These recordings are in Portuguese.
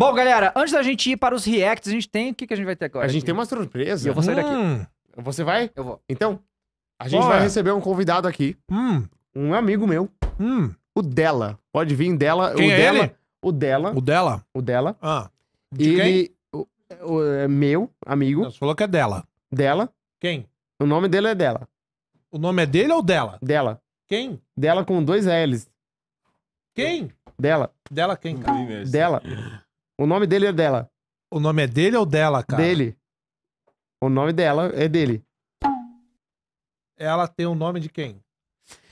Bom, galera, antes da gente ir para os reacts, a gente tem. O que, que a gente vai ter agora? A gente aqui? tem uma surpresa. E eu vou sair hum. daqui. Você vai? Eu vou. Então, a gente Bora. vai receber um convidado aqui. Hum. Um amigo meu. Hum. O Della. Pode vir Della. Quem o é Della. Ele? O Della. O Della. O Della. Ah. De ele, quem? O, o, é meu amigo. Você falou que é dela. Della. Quem? O nome dele é Della. O nome é dele ou dela? Della. Quem? Della com dois L's. Quem? Della. Della quem? Cara? Della. O nome dele é dela. O nome é dele ou dela, cara? Dele. O nome dela é dele. Ela tem o nome de quem?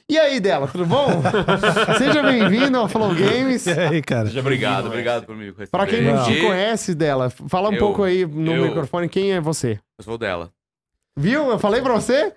E aí, dela, tudo bom? Seja bem-vindo ao Flow Games. E aí, cara? Seja obrigado, obrigado por me conhecer. Pra quem não te conhece, dela, fala um Eu- pouco aí no eu- microfone quem é você. Eu sou dela, Viu? Eu falei pra você?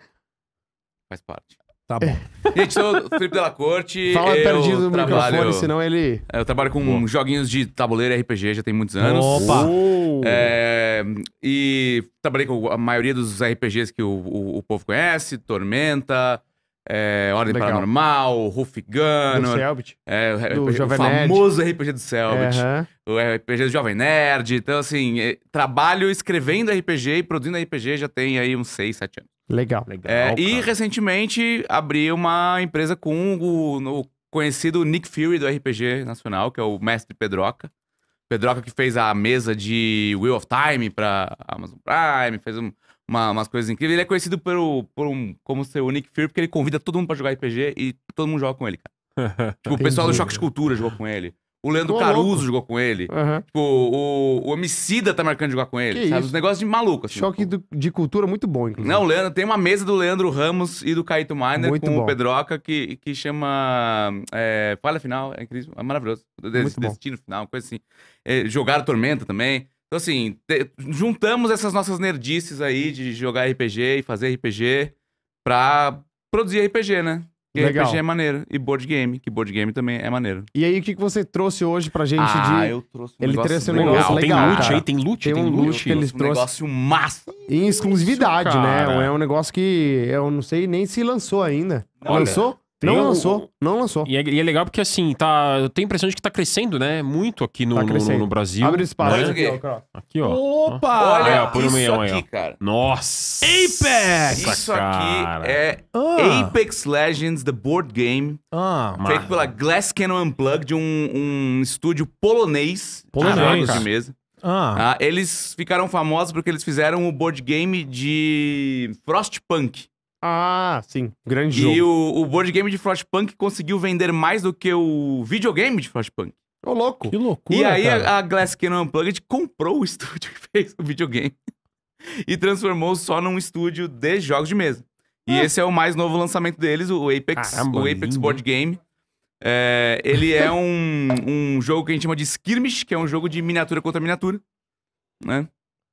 faz parte. Tá é. bom. Gente, sou o Felipe Della Corte. Fala eu perdido do trabalho... microfone, senão ele. É, eu trabalho com Boa. joguinhos de tabuleiro RPG já tem muitos anos. Opa! Uh. É, e trabalhei com a maioria dos RPGs que o, o, o povo conhece: Tormenta, é, Ordem Legal. Paranormal, Ruff Gunner. Do Selbit. É, o, RPG, do o famoso Nerd. RPG do Selbit. Uhum. O RPG do Jovem Nerd. Então, assim, é, trabalho escrevendo RPG e produzindo RPG já tem aí uns 6, 7 anos. Legal. Legal é, e recentemente abri uma empresa com o, conhecido Nick Fury do RPG Nacional, que é o mestre Pedroca. Pedroca que fez a mesa de Wheel of Time para Amazon Prime, fez um, uma, umas coisas incríveis. Ele é conhecido pelo, por um, como ser o Nick Fury, porque ele convida todo mundo para jogar RPG e todo mundo joga com ele, cara. tipo, o pessoal do Choque de Cultura jogou com ele. O Leandro Caruso louco. jogou com ele. Uhum. Tipo, o, o Homicida tá marcando jogar com ele. Que sabe? Isso? Os negócios de maluco. Assim, Choque do, de cultura muito bom, inclusive. Não, o Leandro, tem uma mesa do Leandro Ramos e do Caíto Miner muito com bom. o Pedroca que, que chama. É, Falha Final, é incrível, é maravilhoso. Des, muito destino bom. Final, coisa assim. É, jogaram Tormenta também. Então, assim, te, juntamos essas nossas nerdices aí de jogar RPG e fazer RPG pra produzir RPG, né? E Legal. RPG é maneiro. E board game, que board game também é maneiro. E aí, o que, que você trouxe hoje pra gente ah, de. Eu trouxe um ele negócio trouxe um legal. negócio legal. Tem loot cara. aí, tem loot, tem, tem um loot. um negócio massa. Em exclusividade, Isso, né? É um negócio que eu não sei nem se lançou ainda. Olha, lançou? não lançou, não lançou. E é, e é, legal porque, assim, tá, eu tenho a impressão de que tá crescendo, né? Muito aqui no, tá no, no, Brasil. Abre espaço. Né? Aqui, ó. aqui, ó. Opa! Olha, por põe isso meião, aqui, aí, cara. Nossa! Apex! Isso cara. aqui é ah. Apex Legends, The Board Game. Ah, feito pela Glass Cannon Unplugged, um, um estúdio polonês. Polonês, de mesa. Ah. ah. eles ficaram famosos porque eles fizeram o board game de Frostpunk. Ah, sim. Grande jogo. E o, o board game de Frostpunk conseguiu vender mais do que o videogame de Frostpunk. Ô, louco. Que loucura. E aí cara. a Glass Cannon Unplugged comprou o estúdio que fez o videogame e transformou só num estúdio de jogos de mesa. E ah. esse é o mais novo lançamento deles, o Apex, Caramba, o Apex lindo. Board Game. É, ele é um, um jogo que a gente chama de Skirmish, que é um jogo de miniatura contra miniatura. Né?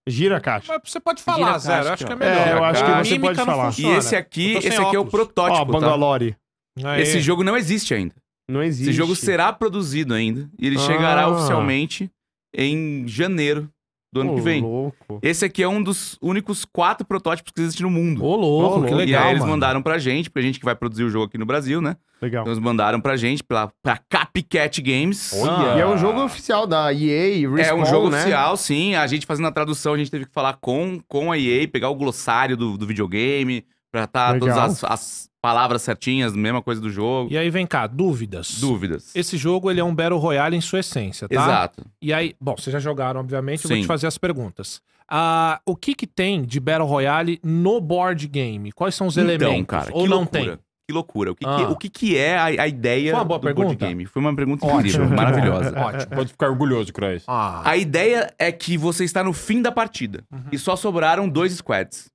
Gira a caixa. Mas você pode falar, Zé. Zero. acho que é melhor. É, eu acho que você Mímica pode falar. E esse né? aqui, esse aqui é o protótipo. Ó, tá? Bangalore. Tá? Esse jogo não existe ainda. Não existe. Esse jogo será produzido ainda. E ele ah. chegará oficialmente em janeiro do ano Ô, que vem. Louco. Esse aqui é um dos únicos quatro protótipos que existe no mundo. Ô, louco, Ô, que legal. E aí eles mano. mandaram pra gente, pra gente que vai produzir o jogo aqui no Brasil, né? Legal. Então eles mandaram pra gente, pra, pra Capcat Games. Olha. Ah. E é um jogo oficial da EA, Respawn, É um jogo né? oficial, sim. A gente fazendo a tradução, a gente teve que falar com, com a EA, pegar o glossário do, do videogame, Pra tá Legal. todas as, as, palavras certinhas, mesma coisa do jogo. E aí vem cá, dúvidas. Dúvidas. Esse jogo, ele é um Battle Royale em sua essência, tá? Exato. E aí, bom, vocês já jogaram, obviamente, Sim. vou te fazer as perguntas. Ah, o que que tem de Battle Royale no board game? Quais são os então, elementos? Cara, Ou não loucura. tem? Que loucura. O que, ah. que, o que, que é a, a ideia do pergunta. board game? Foi uma pergunta incrível, Ótimo. maravilhosa. Ótimo. Pode ficar orgulhoso, Crois. Ah. A ideia é que você está no fim da partida uhum. e só sobraram dois squads.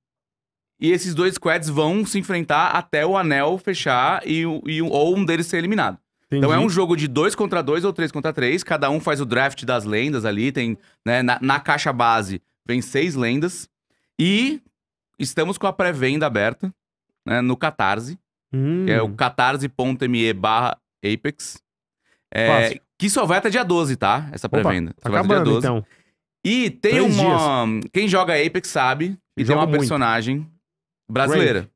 E esses dois squads vão se enfrentar até o anel fechar e, e ou um deles ser eliminado. Entendi. Então é um jogo de 2 contra 2 ou 3 contra 3. Cada um faz o draft das lendas ali. Tem, né, na, na, caixa base vem seis lendas. E estamos com a pré-venda aberta né, no Catarse. Hum. Que é o hum. catarse.me barra Apex. É, que só vai até dia 12, tá? Essa pré-venda. Tá acabando, dia 12. então. E tem Três uma... Dias. Quem joga Apex sabe. E, tem uma muito. personagem Brasileira. Grave.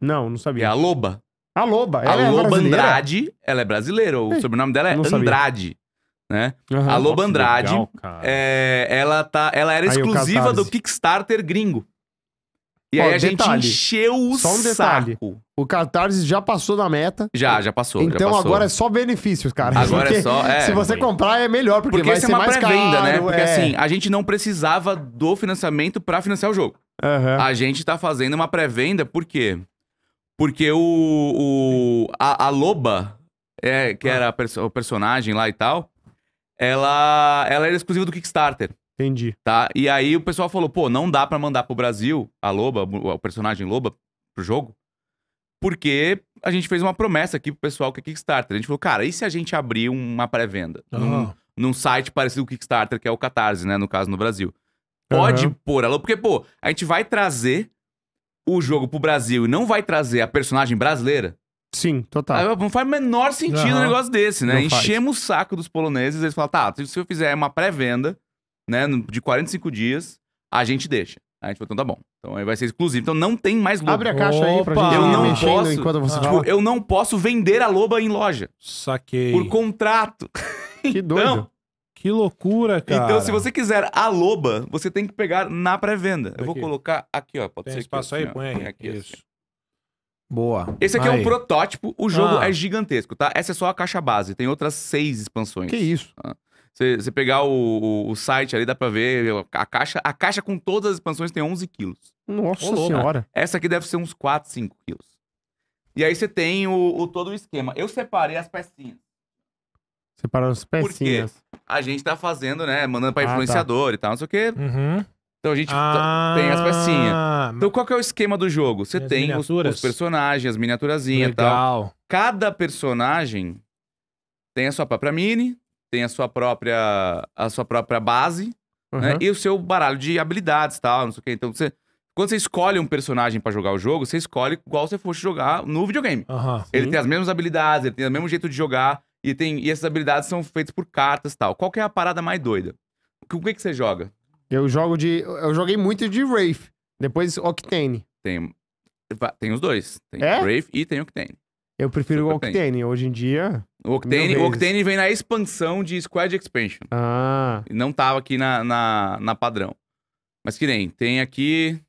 Não, não sabia. É a Loba. A Loba. Ela a é Loba é Andrade, ela é brasileira. O sobrenome dela é Andrade. Né? Uhum, a Loba Andrade, legal, é, ela, tá, ela era Aí tá exclusiva do Kickstarter gringo. E aí a detalhe, gente encheu o só um detalhe. saco. O Catarse já passou da meta. Já, já passou. Então já passou. agora é só benefícios, cara. Agora é só. É, se você comprar é melhor, porque, porque vai ser é uma mais pré-venda, né? Porque é... assim, a gente não precisava do financiamento para financiar o jogo. Uhum. A gente tá fazendo uma pré-venda, por quê? Porque o. o a, a, Loba, é, que ah. era perso o personagem lá e tal, ela, ela era exclusiva do Kickstarter. Entendi. Tá? E aí o pessoal falou, pô, não dá para mandar pro Brasil a Loba, o personagem Loba, pro jogo, porque a gente fez uma promessa aqui pro pessoal que é Kickstarter. A gente falou, cara, e se a gente abrir uma pré-venda? Num, num, site parecido com o Kickstarter, que é o Catarse, né? No caso, no Brasil. Pode uhum. pôr a Loba, porque, pô, a gente vai trazer o jogo pro Brasil e não vai trazer a personagem brasileira. Sim, total. Não faz o menor sentido uhum. um negócio desse, né? Não Enchemos faz. o saco dos poloneses, eles falam, tá, se eu fizer uma pré-venda né, de 45 dias, a gente deixa. a gente falou, então tá bom. Então aí vai ser exclusivo. Então não tem mais loba. Abre a caixa aí pra gente eu não posso, enquanto você... Tipo, eu não posso vender a loba em loja. Saquei. Por contrato. Que então, doido. Então, que loucura, cara. Então, se você quiser a loba, você tem que pegar na pré-venda. Eu tá vou colocar aqui, ó. Pode tem ser espaço aqui, aí, assim, põe aí. Aqui, assim, Isso. Assim. Boa. Esse aqui aí. é um protótipo. O jogo ah. é gigantesco, tá? Essa é só a caixa base. Tem outras seis expansões. Que isso. Ah. Você pegar o, o, site ali, dá pra ver a caixa. A caixa com todas as expansões tem 11 quilos. Nossa Olô, senhora. Cara. Essa aqui deve ser uns 4, 5 quilos. E aí você tem o, o todo o esquema. Eu separei as pecinhas. Separou as pecinhas. Porque a gente tá fazendo, né? Mandando pra ah, tá. influenciador tá. e tal, não sei o quê. Uhum. Então a gente ah, tem as pecinhas. Então qual que é o esquema do jogo? Você tem os, os, personagens, as miniaturazinhas e tal. Cada personagem tem a sua própria mini, tem a sua própria, a sua própria base uhum. né? e o seu baralho de habilidades tal, não sei o que. Então, você, quando você escolhe um personagem para jogar o jogo, você escolhe qual você fosse jogar no videogame. Uhum, ele tem as mesmas habilidades, ele tem o mesmo jeito de jogar e, tem, e essas habilidades são feitas por cartas tal. Qual que é a parada mais doida? O que, que você joga? Eu jogo de. Eu joguei muito de Wraith. Depois Octane. Tem, tem os dois. Tem é? Wraith e tem Octane. Eu prefiro Super Octane. Tem. Hoje em dia. O Octane, o Octane vem na expansão de Squad Expansion. Ah. Não tava aqui na, na, na padrão. Mas que nem, tem aqui.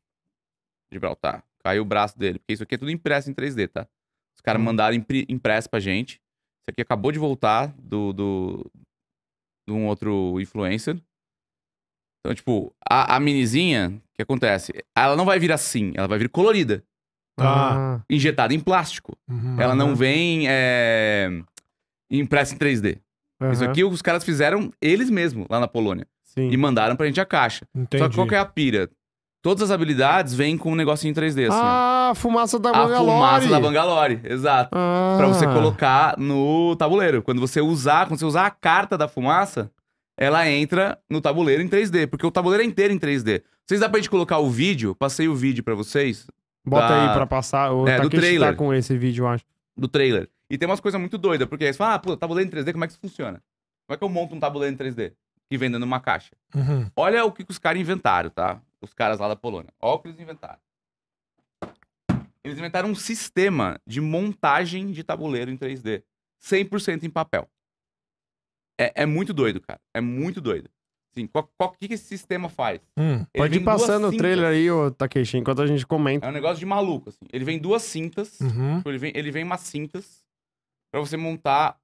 Gibraltar. Caiu o braço dele. Porque isso aqui é tudo impresso em 3D, tá? Os caras hum. mandaram impre, impresso pra gente. Isso aqui acabou de voltar do. do de um outro influencer. Então, tipo, a, a minizinha, o que acontece? Ela não vai vir assim, ela vai vir colorida. Ah. ah. Injetada em plástico. Uhum, ela não uhum. vem. É impressa em 3D. Uhum. Isso aqui os caras fizeram eles mesmos lá na Polônia. Sim. E mandaram pra gente a caixa. Entendi. Só que qual que é a pira? Todas as habilidades vêm com um negocinho em 3D, assim. Ah, fumaça da Bangalore. A fumaça da Bangalore, exato. Ah. Pra você colocar no tabuleiro. Quando você usar, quando você usar a carta da fumaça, ela entra no tabuleiro em 3D, porque o tabuleiro é inteiro em 3D. Vocês dá pra gente colocar o vídeo? Passei o vídeo para vocês. Bota da... aí pra passar. O é, tá do trailer. Tá com esse vídeo, eu acho. Do trailer. E tem umas coisas muito doidas, porque aí você fala, ah, pô, tabuleiro em 3D, como é que isso funciona? Como é que eu monto um tabuleiro em 3D? Que vem dentro de uma caixa. Uhum. Olha o que, que os caras inventaram, tá? Os caras lá da Polônia. Olha o que eles inventaram. Eles inventaram um sistema de montagem de tabuleiro em 3D. 100% em papel. É, é, muito doido, cara. É muito doido. Assim, qual, que, que esse sistema faz? Hum, pode ir passando o trailer aí, ô Takeshi, enquanto a gente comenta. É um negócio de maluco, assim. Ele vem duas cintas. Uhum. Tipo, ele, vem, ele vem umas cintas para você montar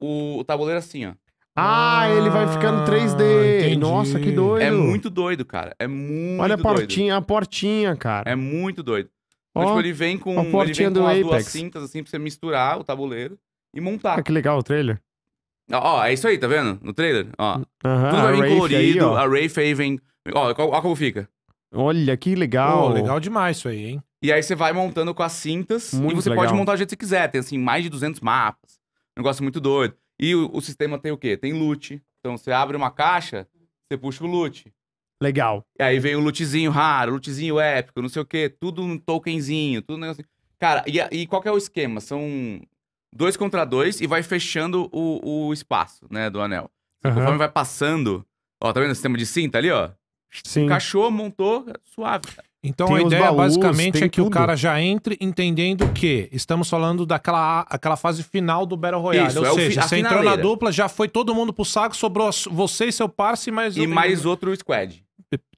o, o tabuleiro assim, ó. Ah, ele vai ficando 3D. Ah, entendi. Nossa, que doido. É muito doido, cara. É muito Olha a portinha, doido. a portinha, cara. É muito doido. Então, tipo, ele vem com, ele vem com as duas cintas, assim, pra você misturar o tabuleiro e montar. Ah, que legal o trailer. Ó, ó é isso aí, tá vendo? No trailer, ó. Uh -huh, Tudo vai vir colorido, aí, a Ray aí vem... Ó, como fica. Olha, que legal. legal demais isso aí, hein? E aí você vai montando com as cintas muito e você legal. pode montar do jeito que você quiser. Tem, assim, mais de 200 mapas. Um negócio muito doido. E o, o sistema tem o quê? Tem loot. Então você abre uma caixa, você puxa o loot. Legal. E aí vem o lootzinho raro, lootzinho épico, não sei o quê. Tudo um tokenzinho, tudo um negocinho. Cara, e, e qual que é o esquema? São dois contra dois e vai fechando o, o espaço, né, do anel. Uhum. conforme vai passando... Ó, tá vendo o sistema de cinta ali, ó? Sim. Cachorro montou, suave, cara. Então tem a ideia baús, basicamente é que tudo. o cara já entre entendendo que estamos falando daquela aquela fase final do Battle Royale. Isso, Ou é seja, você finaleira. entrou na dupla, já foi todo mundo pro saco, sobrou você e seu parceiro e mais E outro... mais outro squad.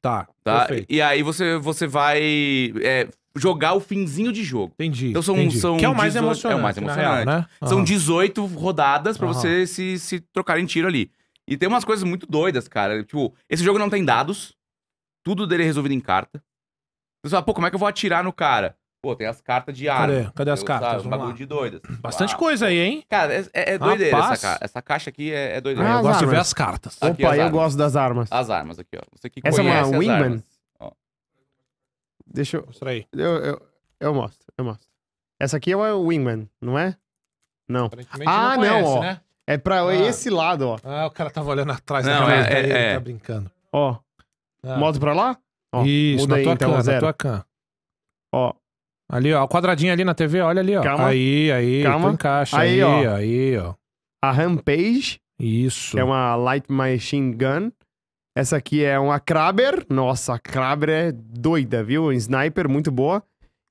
Tá, tá? E aí você, você vai é, jogar o finzinho de jogo. Entendi. Então são, entendi. são que é o mais 18, emocionante. É o mais emocionante. Real, né? São 18 rodadas para você se, se trocar em tiro ali. E tem umas coisas muito doidas, cara. Tipo, esse jogo não tem dados. Tudo dele é resolvido em carta. Você fala, pô, como é que eu vou atirar no cara? Pô, tem as cartas de arma. Cadê, Cadê as eu, cartas? Sabe, bagulho de doidas Bastante ah, coisa aí, hein? Cara, é, é, é doideira essa, essa caixa aqui, é, é doideira. Ah, eu gosto armas. de ver as cartas. Aqui, Opa, as eu gosto das armas. As armas aqui, ó. Você que essa conhece é uma Wingman? Deixa eu... Mostra aí. Eu, eu, eu mostro, eu mostro. Essa aqui é uma Wingman, não é? Não. Ah, não, conhece, ó. Né? É pra ah. esse lado, ó. Ah, o cara tava olhando atrás não, é, é, é, tá brincando. Ó, ah. modo pra lá? Ó, Isso, na, aí, tua então, can, na tua can. Ó. Ali, ó, o quadradinho ali na TV, olha ali, ó. Calma. Aí, aí, Calma. encaixa. Aí, aí, ó. Aí, ó. A Rampage. Isso. é uma Light Machine Gun. Essa aqui é uma Kraber. Nossa, a Kraber é doida, viu? Um sniper muito boa.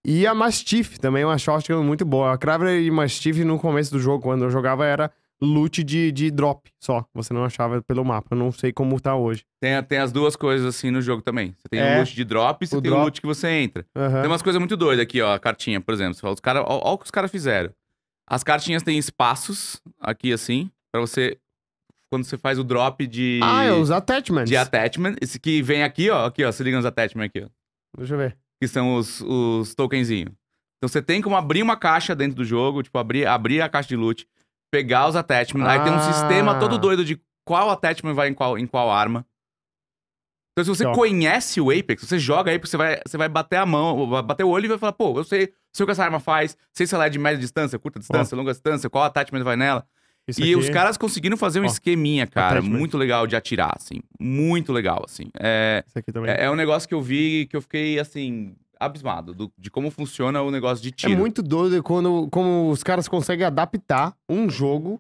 E a Mastiff também é uma shotgun muito boa. A Kraber e Mastiff no começo do jogo, quando eu jogava, era loot de, de drop só. Você não achava pelo mapa. Eu não sei como tá hoje. Tem, tem as duas coisas assim no jogo também. Você tem é. o loot de drop e você o tem drop. o loot que você entra. Uhum. Tem umas coisas muito doidas aqui, ó. A cartinha, por exemplo. Você fala, os cara, ó, ó o que os caras fizeram. As cartinhas têm espaços aqui assim, para você. Quando você faz o drop de. Ah, é os attachments. De attachment. Esse que vem aqui, ó. Aqui, ó. Se liga nos attachments aqui, ó. Deixa eu ver. Que são os, os tokenzinhos. Então você tem como abrir uma caixa dentro do jogo, tipo, abrir, abrir a caixa de loot pegar os attachments. Ah. Aí tem um sistema ah. todo doido de qual attachment vai em qual, em qual arma. Então, se você conhece o Apex, você joga aí, porque você vai, você vai bater a mão, vai bater o olho e vai falar, pô, eu sei, sei o que essa arma faz, sei se ela é de média distância, curta distância, oh. longa distância, qual attachment vai nela. Isso e aqui... os caras conseguiram fazer um oh. esqueminha, cara, attachment. muito legal de atirar, assim. Muito legal, assim. É, é, é um negócio que eu vi que eu fiquei, assim, abismado do, de como funciona o negócio de é tiro. É muito doido quando como os caras conseguem adaptar um jogo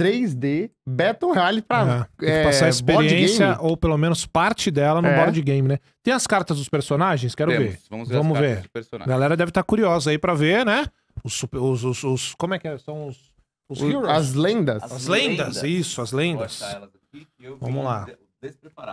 3D Battle Royale pra é, é, passar a experiência ou pelo menos parte dela no é. board game, né? Tem as cartas dos personagens? Quero Temos. ver. Vamos ver. Vamos ver. A galera deve estar tá curiosa aí pra ver, né? Os, os, os, os como é que é? são os, os heroes? As lendas. As, as lendas. lendas. isso, as lendas. Vamos lá.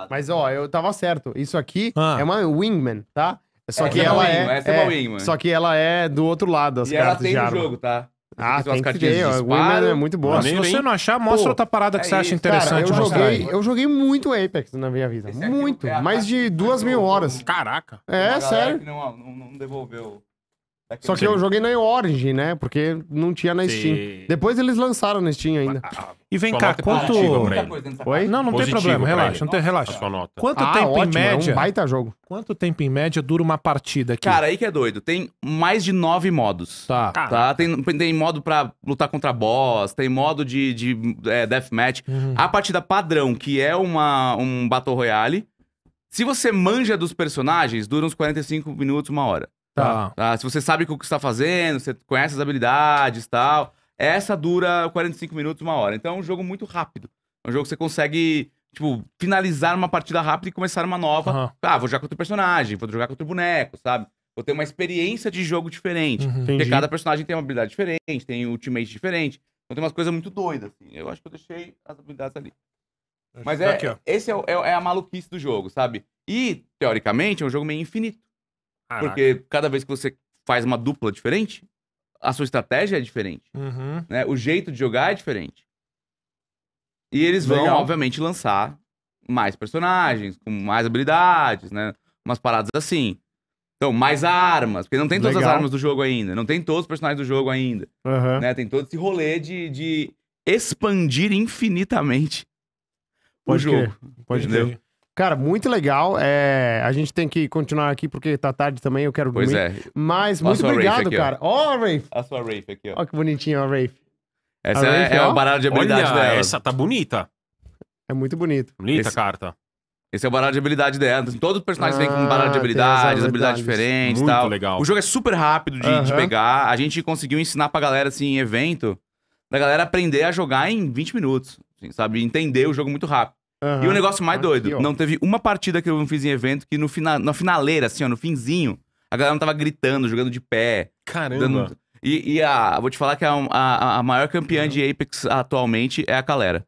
Mas ó, eu tava certo. Isso aqui ah. é uma Wingman, tá? Só é que ela é, é, é Só que ela é do outro lado, as e cartas ela tem de árvore. jogo, tá? Ah, tem que ter. O Winman é muito boa. se você não achar, mostra Pô, outra parada que é você acha interessante. Cara, eu, joguei, eu joguei muito Apex na minha vida. É muito. É mais de duas mil horas. Caraca. É, sério. Não, não, não devolveu. Tá Só que eu joguei na Origin, né? Porque não tinha na Steam. Sim. Depois eles lançaram na Steam ainda. Ah, ah, e vem cá, quanto. Oi? Não, não Positivo tem problema, relaxa, não tem, relaxa. Quanto ah, tempo ótimo, em média. É um baita jogo. Quanto tempo em média dura uma partida aqui? Cara, aí que é doido. Tem mais de nove modos. Tá. tá? Tem, tem modo pra lutar contra boss, tem modo de, de é, deathmatch. Uhum. A partida padrão, que é uma, um Battle Royale. Se você manja dos personagens, dura uns 45 minutos, uma hora. Tá. tá. Ah, se você sabe o que está fazendo, você conhece as habilidades e tal. Essa dura 45 minutos, uma hora. Então é um jogo muito rápido. É um jogo que você consegue, tipo, finalizar uma partida rápida e começar uma nova. Uhum. Ah, vou jogar com outro personagem, vou jogar com outro boneco, sabe? Vou ter uma experiência de jogo diferente. Uhum. Porque cada personagem tem uma habilidade diferente, tem um ultimate diferente. Então tem umas coisas muito doidas, assim. Eu acho que eu deixei as habilidades ali. Mas tá é, aqui, esse é, é, é a maluquice do jogo, sabe? E, teoricamente, é um jogo meio infinito. Caraca. Porque cada vez que você faz uma dupla diferente, a sua estratégia é diferente. Uhum. Né? O jeito de jogar é diferente. E eles vão, Legal. obviamente, lançar mais personagens, com mais habilidades, né? Umas paradas assim. Então, mais armas, porque não tem todas Legal. as armas do jogo ainda, não tem todos os personagens do jogo ainda. Uhum. Né? Tem todo esse rolê de, de expandir infinitamente Pode o jogo. Pode entendeu? Cara, muito legal. É, a gente tem que continuar aqui porque tá tarde também, eu quero dormir. Pois é. Mas muito obrigado, aqui, cara. Ó, oh, Rafe. A sua Rafe aqui, ó. Olha que bonitinho a Rafe. Essa a é, Rafe, é o baralho de habilidade Olha, dela. essa tá bonita. É muito bonito. Bonita Esse... carta. Esse é o baralho de habilidade dela. Todos os ah, vêm com um baralho de ah, habilidades, habilidades, diferentes Muito tal. legal. O jogo é super rápido de, uhum. de, pegar. A gente conseguiu ensinar pra galera, assim, em evento, da galera aprender a jogar em 20 minutos. Assim, sabe? Entender o jogo muito rápido. Uhum. E o negócio mais doido, Aqui, não teve uma partida que eu não fiz em evento que no final na finaleira, assim, ó, no finzinho, a galera não tava gritando, jogando de pé. Caramba. Dando... E, e, a, vou te falar que é a, a, a maior campeã de Apex atualmente é a Calera.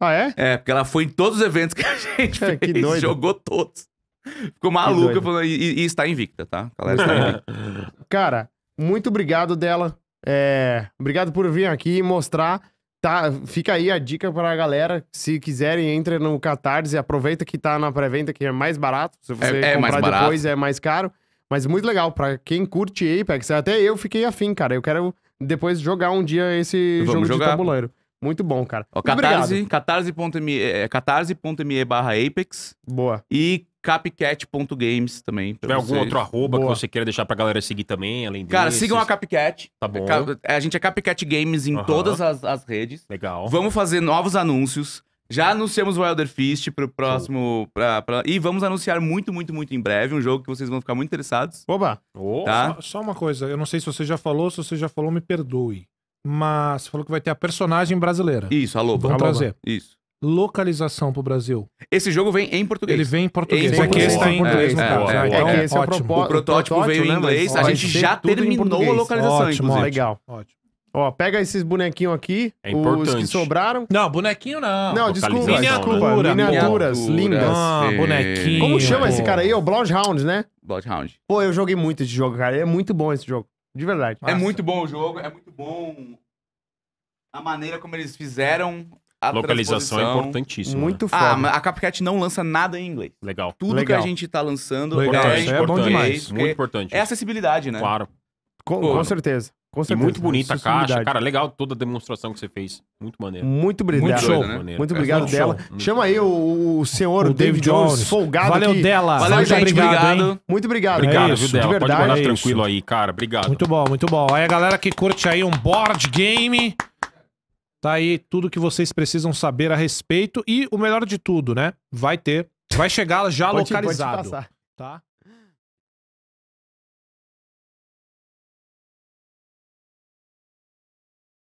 Ah, é? É, porque ela foi em todos os eventos que a gente é, fez, doido. jogou todos. Ficou maluca falando, e, e, está invicta, tá? A galera está invicta. Cara, muito obrigado dela. É, obrigado por vir aqui mostrar Tá, fica aí a dica pra galera. Se quiserem, entre no Catarse. Aproveita que tá na pré-venda, que é mais barato. Se você é, é comprar depois, é mais caro. Mas muito legal, pra quem curte Apex, até eu fiquei afim, cara. Eu quero depois jogar um dia esse Vamos jogo jogar. de tabuleiro. Muito bom, cara. catarse, catarse.me é, barra Apex. Boa. E Capcat.games também. Tem algum outro arroba Boa. que você queira deixar pra galera seguir também, além disso? Cara, sigam a Capcat. Tá bom. A gente é Capcat Games em uhum. todas as, as, redes. Legal. Vamos fazer novos anúncios. Já anunciamos o Elder Fist pro próximo. Pra, pra, e vamos anunciar muito, muito, muito em breve um jogo que vocês vão ficar muito interessados. Oba! Oh. Tá? Só, só uma coisa, eu não sei se você já falou, se você já falou, me perdoe. Mas você falou que vai ter a personagem brasileira. Isso, a Loba. Vamos a Loba. trazer. Isso localização pro Brasil. Esse jogo vem em português. Ele vem em português. É esse aqui está em português, é, no é, caso. É, ah, é então, é, esse é o, propo... o protótipo, o veio em né, inglês. a gente já terminou a localização, ótimo, inclusive. Legal. Ótimo. Ó, pega esses bonequinhos aqui, é os que sobraram. Não, bonequinho não. Não, desculpa. Né? Miniatura. Miniaturas lindas. Ah, bonequinho. Como chama pô. esse cara aí? É o Bloodhound, né? Bloodhound. Pô, eu joguei muito esse jogo, cara. É muito bom esse jogo. De verdade. Nossa. É muito bom o jogo, é muito bom a maneira como eles fizeram a Localização é importantíssima. Muito forte. Ah, foda. a CapCat não lança nada em inglês. Legal. Tudo Legal. que a gente tá lançando Legal, é em isso é bom demais. Muito importante. É acessibilidade, né? Claro. com, Pô, com certeza. Com E certeza. muito bonita a caixa. Cara, legal toda a demonstração que você fez. Muito maneiro. Muito obrigado. Muito show. Né? Maneiro. Muito obrigado Muito dela. show. Chama aí o, o senhor O David Jones, Jones. folgado Valeu aqui. dela. Valeu, Muito gente. obrigado, hein? Muito obrigado. Obrigado, É isso, viu, de verdade. Pode verdade. É tranquilo aí, cara. Obrigado. Muito bom, muito bom. Aí a galera que curte aí um board game, Tá aí tudo que vocês precisam saber a respeito e o melhor de tudo, né? Vai ter, vai chegar já pode, localizado, pode tá?